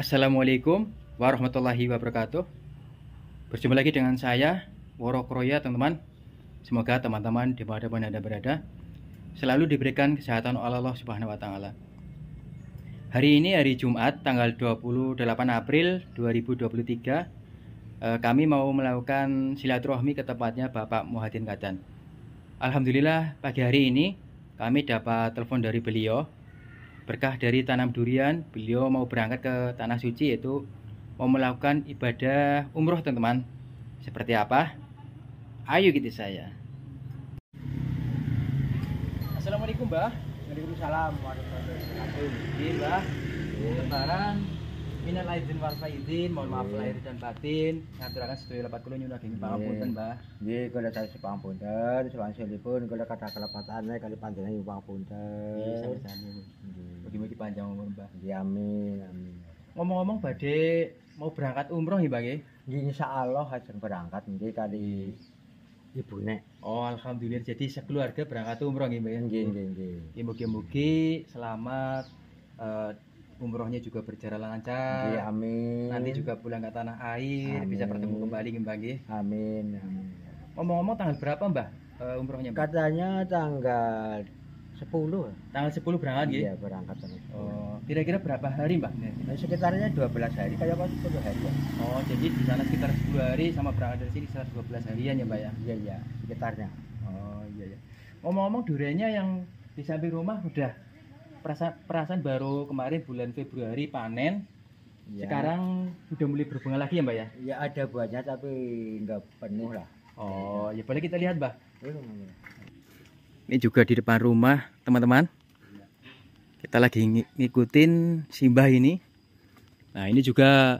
Assalamualaikum warahmatullahi wabarakatuh Berjumpa lagi dengan saya Woro Kroya teman-teman Semoga teman-teman di mana Anda berada Selalu diberikan kesehatan oleh Allah Subhanahu Wa Taala. Hari ini hari Jumat tanggal 28 April 2023 eh, Kami mau melakukan silaturahmi ke tempatnya Bapak Muhadin Kadan Alhamdulillah pagi hari ini kami dapat telepon dari beliau berkah dari tanam durian beliau mau berangkat ke tanah suci yaitu mau melakukan ibadah umroh teman-teman seperti apa ayo gitu saya Assalamualaikum Mbah Waalaikumsalam warahmatullahi wabarakatuh Mbah lebaran minal aidin wal faizin mohon maaf lahir dan batin ngaturaken sedaya lepat kula nyuwun ageng pangapunten Mbah gue udah tadi sepang punten Selanjutnya pun gue udah kata kelepatane kali panjenengan pangapunten nggih Iya sama-sama mugi-mugi panjang umur Mbah. Ya amin amin. Ngomong-ngomong badhe mau berangkat umroh nggih Pak nggih? Nggih insyaallah hajar berangkat nggih kali nek. Oh alhamdulillah jadi sekeluarga berangkat umroh nggih Mbah. Ya? Nggih nggih nggih. Ya mugi-mugi selamat uh, umrohnya juga berjalan lancar. Ya, amin. Nanti juga pulang ke tanah air amin. bisa bertemu kembali nggih Mbah Amin amin. Ngomong-ngomong tanggal berapa Mbah eh, umrohnya? Mbak? Katanya tanggal sepuluh tanggal sepuluh berangkat ya? iya berangkat tanggal oh kira-kira berapa hari mbak nah, sekitarnya belas hari kayak apa sepuluh hari ya. oh jadi di sana sekitar sepuluh hari sama berangkat dari sini sekitar dua belas harian ya mbak ya iya iya sekitarnya oh iya iya ngomong-ngomong duriannya yang di samping rumah udah perasaan, perasaan baru kemarin bulan Februari panen ya. sekarang udah mulai berbunga lagi ya mbak ya ya ada buahnya tapi nggak penuh lah oh ya boleh kita lihat mbak iya, iya ini juga di depan rumah teman-teman kita lagi ngikutin simbah ini nah ini juga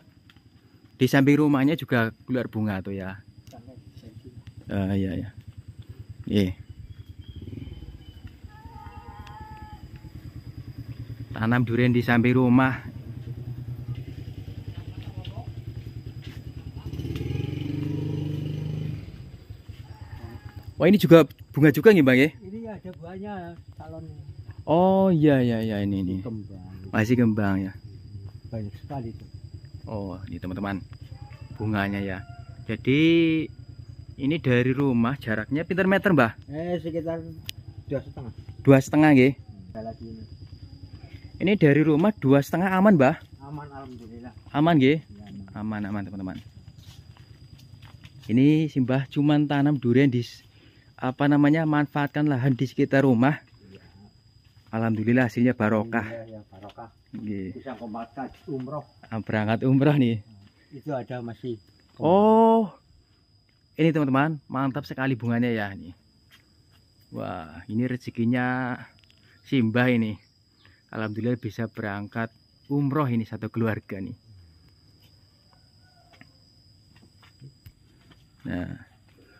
di samping rumahnya juga keluar bunga tuh ya uh, iya ya yeah. tanam durian di samping rumah Wah ini juga bunga juga nih bang ya? banyak Oh iya iya iya ini ini. Masih kembang ya. Banyak sekali itu Oh, ini teman-teman. Bunganya ya. Jadi ini dari rumah jaraknya pinter meter, Mbah? Eh, sekitar dua setengah. Dua setengah, gih ini. dari rumah dua setengah aman, Mbah? Aman, alhamdulillah. Aman, gih iya, aman, aman, teman-teman. Ini Simbah cuman tanam durian di apa namanya manfaatkan lahan di sekitar rumah ya. alhamdulillah hasilnya barokah ya, ya, barokah ya. bisa berangkat umroh ah, berangkat umroh nih hmm. itu ada masih oh ini teman-teman mantap sekali bunganya ya nih wah ini rezekinya simbah ini alhamdulillah bisa berangkat umroh ini satu keluarga nih nah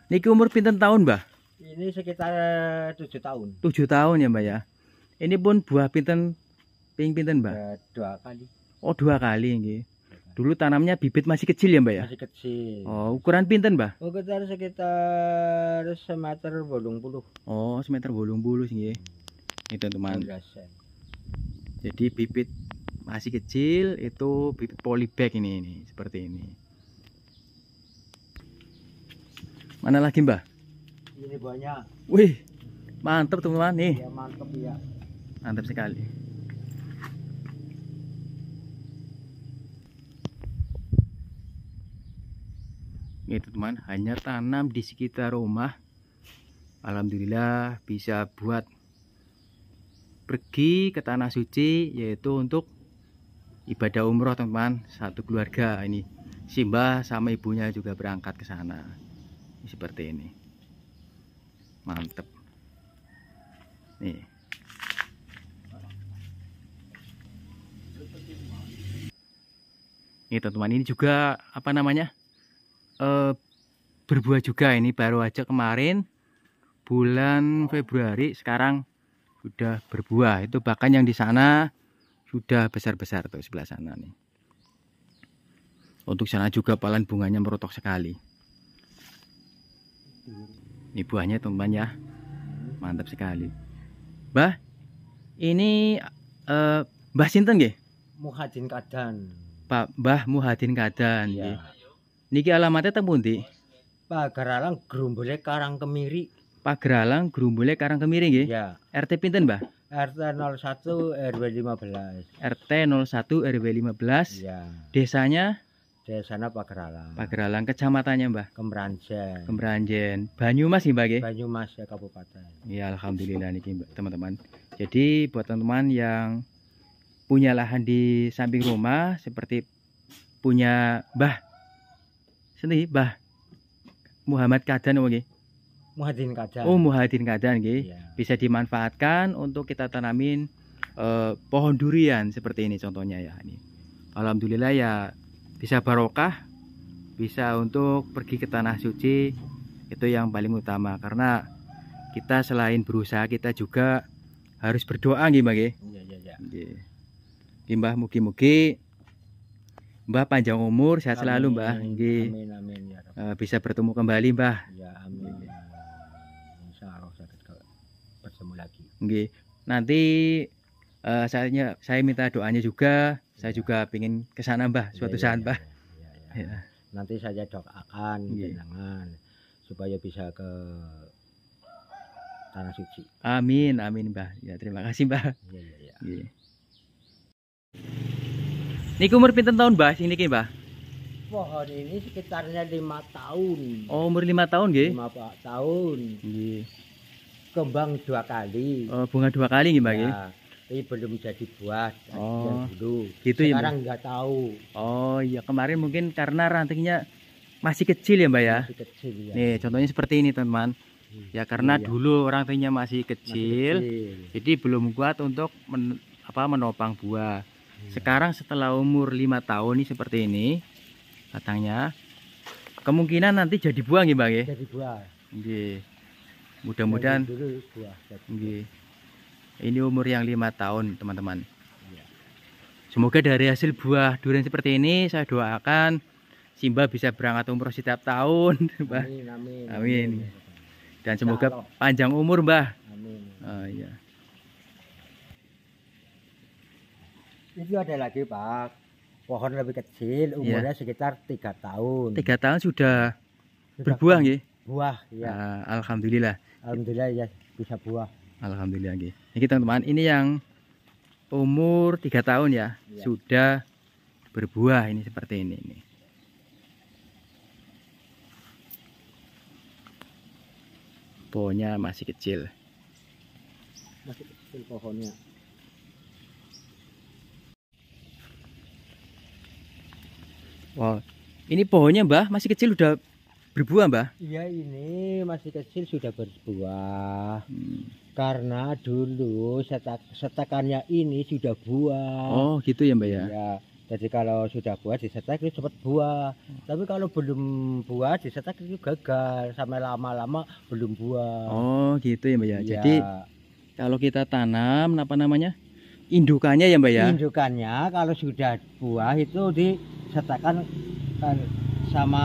ini umur pinten tahun mbah ini sekitar eh, tujuh tahun. Tujuh tahun ya Mbak ya. Ini pun buah pinten ping pinten Mbak? Ya, dua kali. Oh dua kali nggih. Dulu tanamnya bibit masih kecil ya Mbak ya? Masih kecil. Oh ukuran pinten Mbak? Ukuran sekitar semeter bolong puluh. Oh semeter bolong puluh nggih. Hmm. Itu teman. Jadi bibit masih kecil itu bibit polybag ini ini seperti ini. Mana lagi Mbak? Ini banyak. Wih, mantep teman-teman nih. Ya, mantap ya. Mantep sekali. Ini teman, hanya tanam di sekitar rumah. Alhamdulillah bisa buat pergi ke tanah suci yaitu untuk ibadah umroh teman-teman satu keluarga ini Simba sama ibunya juga berangkat ke sana seperti ini mantep nih ini teman-teman ini juga apa namanya e, berbuah juga ini baru aja kemarin bulan Februari sekarang sudah berbuah itu bahkan yang di sana sudah besar-besar tuh sebelah sana nih untuk sana juga palan bunganya merotok sekali ini buahnya teman ya mantap sekali Mbah ini uh, Mbah Sinten nggih Muhadin Kadan Pak Mbah Muhadin Kadan iya. niki alamatnya teng Pak Pagaralang Grumbule Karang Kemiri Geralang Grumbule Karang Kemiri nggih Iya. RT pinten Mbah RT 01 RW 15 RT 01 RW 15 ya. desanya Desa Pageralang. Pageralang kecamatannya Mbah. Kemranjen. Kemranjen. Banyumas sih Mbah Banyumas ya kabupaten. Iya, alhamdulillah niki Mbak teman-teman. Jadi buat teman-teman yang punya lahan di samping rumah seperti punya Mbah sendiri Mbah Muhammad Kadan nggih. Muhadin Kadan. Oh, Muhadin Kadan nggih. Ya. Bisa dimanfaatkan untuk kita tanamin eh, pohon durian seperti ini contohnya ya ini. Alhamdulillah ya bisa barokah bisa untuk pergi ke tanah suci itu yang paling utama karena kita selain berusaha kita juga harus berdoa nggih Mbak nggih. Iya, iya, iya. Mbah mugi-mugi Mbah panjang umur sehat amin, selalu Mbah amin, Amin amin ya eh, bisa bertemu kembali Mbah. Ya amin. Ya Insya Allah saya bertemu lagi. Nanti uh, eh, saya saya minta doanya juga saya iya. juga ingin kesana, sana Mbah iya, suatu ya, saat iya, Mbah ya, ya, nanti saya doakan jenengan supaya bisa ke tanah suci amin amin Mbah ya terima kasih Mbah ya, ya, ya. Niku umur pinten tahun Mbah sini kini Mbah pohon ini sekitarnya lima tahun oh umur lima tahun gini. lima tahun nggih kembang dua kali oh bunga dua kali gini, Mbah ya tapi belum jadi buah oh, dulu. Gitu ya, Sekarang ya, nggak tahu. Oh iya kemarin mungkin karena rantingnya masih kecil ya mbak ya. Masih kecil ya. Nih contohnya seperti ini teman. Hmm, ya karena iya. dulu rantingnya masih kecil, masih kecil, jadi belum kuat untuk men, apa menopang buah. Iya. Sekarang setelah umur lima tahun nih seperti ini batangnya, kemungkinan nanti jadi buah nih mbak ya. Jadi buah. Mudah-mudahan. Ini umur yang lima tahun, teman-teman. Semoga dari hasil buah durian seperti ini saya doakan Simba bisa berangkat umroh setiap tahun, Mbah. Amin, amin, amin. amin. Dan semoga panjang umur, Mbah. Amin. Oh, iya. Itu ada lagi, Pak. Pohon lebih kecil, iya. umurnya ya. sekitar tiga tahun. Tiga tahun sudah, sudah berbuah, nggih? Buah, ya. alhamdulillah. Alhamdulillah ya bisa buah. Alhamdulillah, nggih. Ini teman-teman, ini yang umur tiga tahun ya, ya, sudah berbuah ini seperti ini. ini. Pohonnya masih kecil. Masih kecil pohonnya. Wow, ini pohonnya Mbah masih kecil sudah berbuah Mbah? Iya ini masih kecil sudah berbuah. Hmm. Karena dulu setak, setakannya ini sudah buah. Oh, gitu ya, Mbak ya. ya. Jadi kalau sudah buah disetak itu cepat buah. Tapi kalau belum buah disetak itu gagal sampai lama-lama belum buah. Oh, gitu ya, Mbak ya. ya. Jadi kalau kita tanam apa namanya? indukannya ya mbak ya indukannya kalau sudah buah itu disetakan eh, sama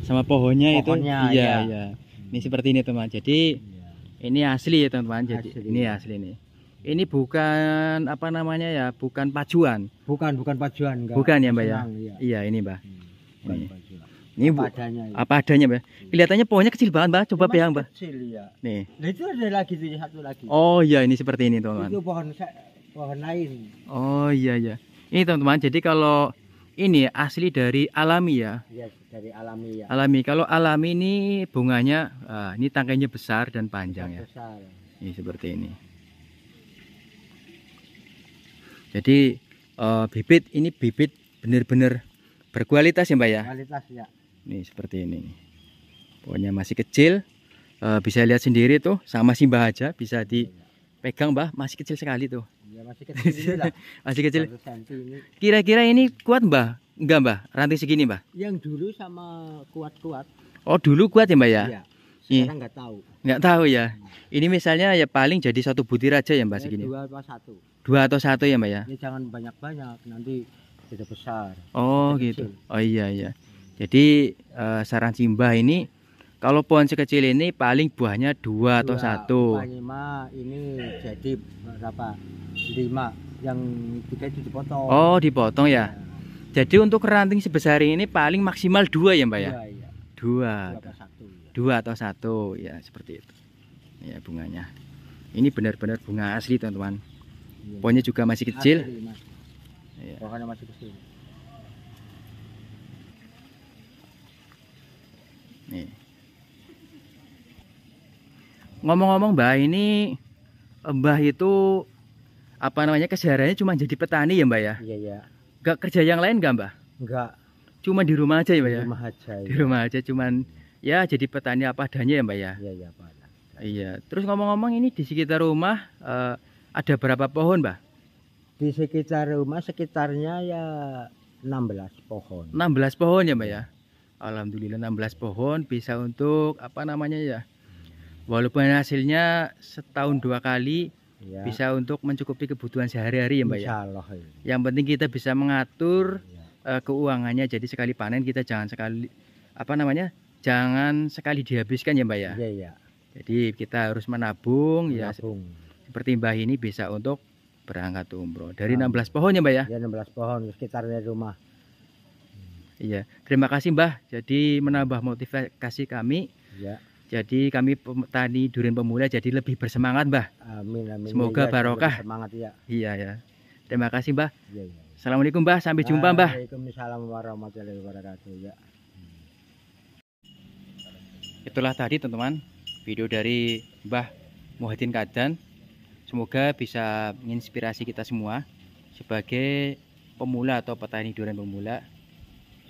sama pohonnya, pohonnya itu iya iya ya. ini seperti ini teman jadi iya. Ini asli ya teman-teman. Jadi asli. ini asli nih. Ini bukan apa namanya ya, bukan pajuan. Bukan, bukan pajuan enggak. Bukan ya, Mbak ya? Iya. iya. ini, Mbak. Hmm, ini. Ini apa adanya. Ya. Apa adanya, Mbak. Hmm. Kelihatannya pohonnya kecil banget, Mbak. Coba pegang, Mbak. Kecil ya. Nih. Nah, itu ada lagi tuh ya, satu lagi. Oh, iya ini seperti ini, teman-teman. Itu pohon pohon lain. Oh, iya iya. Ini teman-teman, jadi kalau ini ya, asli dari alami ya? Iya, dari alami ya. Alami. Kalau alami ini bunganya uh, ini tangkainya besar dan panjang besar ya. Besar. Ini seperti ini. Jadi uh, bibit ini bibit benar-benar berkualitas ya, Mbak ya? Kualitas ya. Ini seperti ini. Pokoknya masih kecil. Uh, bisa lihat sendiri tuh sama Mbah aja bisa dipegang Mbah, masih kecil sekali tuh. Ya masih kecil lah. masih kecil. Kira-kira ini kuat mbah? Enggak mbah, ranting segini mbah? Yang dulu sama kuat-kuat. Oh dulu kuat ya mbah ya? Iya. iya. Sekarang nggak tahu. Nggak tahu ya. Ini misalnya ya paling jadi satu butir aja ya mbah ya, segini. Dua atau satu. Dua atau satu ya mbah ya? Ini ya, jangan banyak-banyak nanti sudah besar. Oh gitu. Kecil. gitu. Oh iya iya. Jadi uh, saran simbah ini kalau pohon sekecil ini paling buahnya dua, dua atau satu. Lima ini jadi berapa? Lima. Yang tiga itu dipotong. Oh, dipotong ya. ya. Jadi untuk ranting sebesar ini paling maksimal dua ya, Mbak ya? Dua. Ya. Dua. Dua atau satu. Ya. Dua atau satu, ya seperti itu. Ya bunganya. Ini benar-benar bunga asli, teman-teman. Ya. Pohonnya juga masih kecil. Asli, mas. ya. masih kecil. Nih ngomong-ngomong mbah ini eh, Mbah itu apa namanya kesehariannya cuma jadi petani ya Mbak ya? Iya ya Gak kerja yang lain gak Mbak? Enggak. Cuma di rumah aja ya Mbak ya? Di rumah aja. Ya. Di iya. rumah aja cuman ya jadi petani apa adanya ya Mbak ya? Iya iya adanya. Iya. Terus ngomong-ngomong ini di sekitar rumah uh, ada berapa pohon mbah? Di sekitar rumah sekitarnya ya 16 pohon. 16 pohon ya Mbak ya? Alhamdulillah 16 pohon bisa untuk apa namanya ya? walaupun hasilnya setahun dua kali ya. bisa untuk mencukupi kebutuhan sehari-hari ya mbak ya. Allah, ya. Yang penting kita bisa mengatur ya. uh, keuangannya. Jadi sekali panen kita jangan sekali apa namanya jangan sekali dihabiskan ya mbak ya. Iya ya. Jadi kita harus menabung, ya. menabung. ya. Seperti mbak ini bisa untuk berangkat umroh dari nah, 16 pohon ya mbak ya. ya 16 pohon sekitarnya rumah. Iya, terima kasih Mbah. Jadi menambah motivasi kami. Iya. Jadi kami petani durian pemula jadi lebih bersemangat, Mbah. Amin amin. Semoga ya, barokah. Semangat ya. Iya ya. Terima kasih, Mbah. Ya, ya. Assalamualaikum, Mbah. Sampai jumpa, Mbah. Waalaikumsalam warahmatullahi wabarakatuh. Ya. Itulah tadi, teman-teman, video dari Mbah Muhyiddin Kadan. Semoga bisa menginspirasi kita semua sebagai pemula atau petani durian pemula.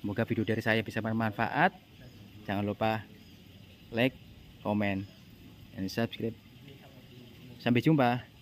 Semoga video dari saya bisa bermanfaat. Jangan lupa like, komen, dan subscribe. Sampai jumpa.